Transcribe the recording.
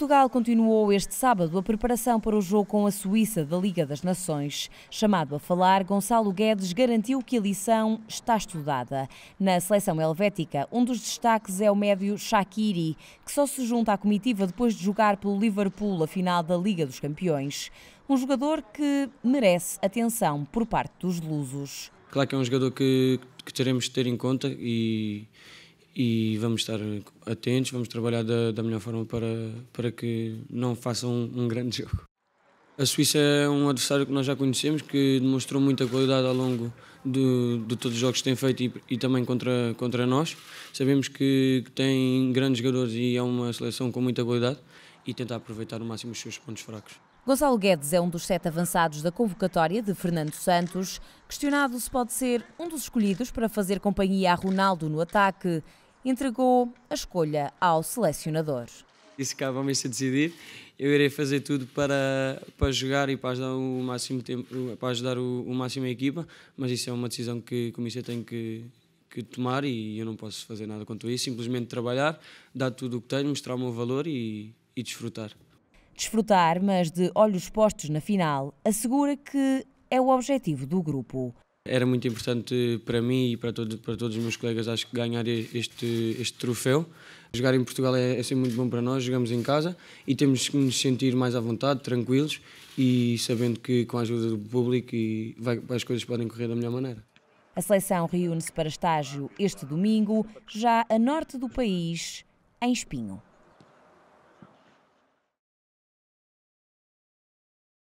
Portugal continuou este sábado a preparação para o jogo com a Suíça da Liga das Nações. Chamado a falar, Gonçalo Guedes garantiu que a lição está estudada. Na seleção helvética, um dos destaques é o médio Shakiri, que só se junta à comitiva depois de jogar pelo Liverpool a final da Liga dos Campeões. Um jogador que merece atenção por parte dos lusos. Claro que é um jogador que, que teremos de ter em conta e e vamos estar atentos, vamos trabalhar da, da melhor forma para, para que não façam um, um, grande jogo. A Suíça é um adversário que nós já conhecemos, que demonstrou muita qualidade ao longo de, de todos os jogos que tem feito e, e, também contra, contra nós. Sabemos que, que tem grandes jogadores e é uma seleção com muita qualidade e tentar aproveitar ao máximo os seus pontos fracos. Gonçalo Guedes é um dos sete avançados da convocatória de Fernando Santos. Questionado se pode ser um dos escolhidos para fazer companhia a Ronaldo no ataque, entregou a escolha ao selecionador. Isso acaba a mim decidir. Eu irei fazer tudo para, para jogar e para ajudar o máximo tempo, para ajudar o, o máximo a equipa, mas isso é uma decisão que o isso tem que, que tomar e eu não posso fazer nada quanto a isso. Simplesmente trabalhar, dar tudo o que tenho, mostrar o meu valor e, e desfrutar. Desfrutar, mas de olhos postos na final, assegura que é o objetivo do grupo. Era muito importante para mim e para, todo, para todos os meus colegas, acho que ganhar este, este troféu. Jogar em Portugal é, é sempre muito bom para nós, jogamos em casa e temos que nos sentir mais à vontade, tranquilos e sabendo que com a ajuda do público e vai, as coisas podem correr da melhor maneira. A seleção reúne-se para estágio este domingo, já a norte do país, em Espinho.